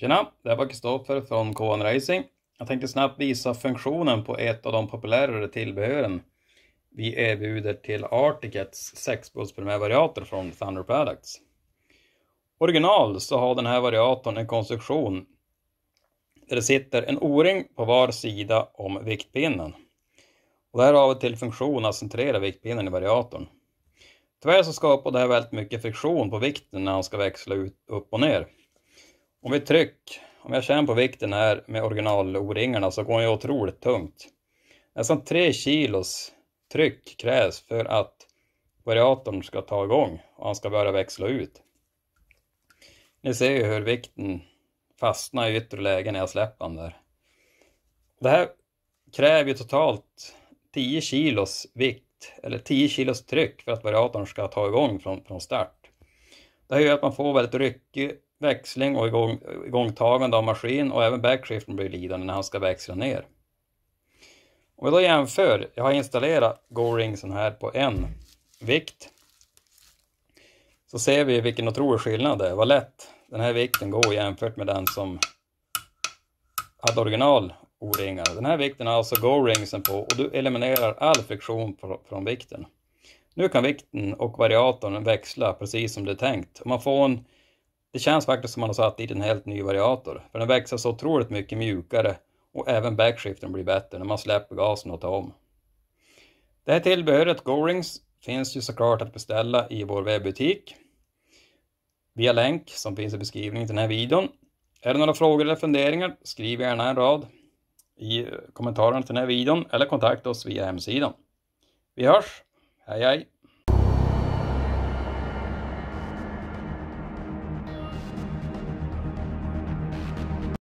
Tjena, det här var Kristoffer från KN Racing. Jag tänkte snabbt visa funktionen på ett av de populärare tillbehören vi erbjuder till Articets 6 variator från Thunder Products. Original så har den här variatorn en konstruktion där det sitter en O-ring på var sida om viktpinnen. Och där har vi till funktion att centrera viktpinnen i variatorn. Tyvärr så skapar det här väldigt mycket friktion på vikten när han ska växla ut upp och ner. Om vi tryck, om jag känner på vikten här med original-O-ringarna så går jag otroligt tungt. Nästan 3 kilos tryck krävs för att variatorn ska ta igång och han ska börja växla ut. Ni ser ju hur vikten fastnar i yttre läge när jag släpper den där. Det här kräver ju totalt 10 kilos vikt eller 10 kilos tryck för att variatorn ska ta igång från, från start. Det här gör att man får väldigt ryckig växling och igång, igångtagande av maskin och även backshiften blir lidande när han ska växla ner. Om vi då jämför, jag har installerat Goringsen här på en vikt. Så ser vi vilken otrolig skillnad det är, vad lätt den här vikten går jämfört med den som hade original O-ringar. Den här vikten har alltså Goringsen på och du eliminerar all friktion från vikten. Nu kan vikten och variatorn växla precis som det är tänkt. Man får en det känns faktiskt som man har satt i en helt ny variator, för den växer så otroligt mycket mjukare och även backshiften blir bättre när man släpper gasen och tar om. Det här tillbehöret Gorings finns ju såklart att beställa i vår webbutik via länk som finns i beskrivningen till den här videon. Är det några frågor eller funderingar, skriv gärna en rad i kommentarerna till den här videon eller kontakta oss via hemsidan. Vi hörs! Hej hej!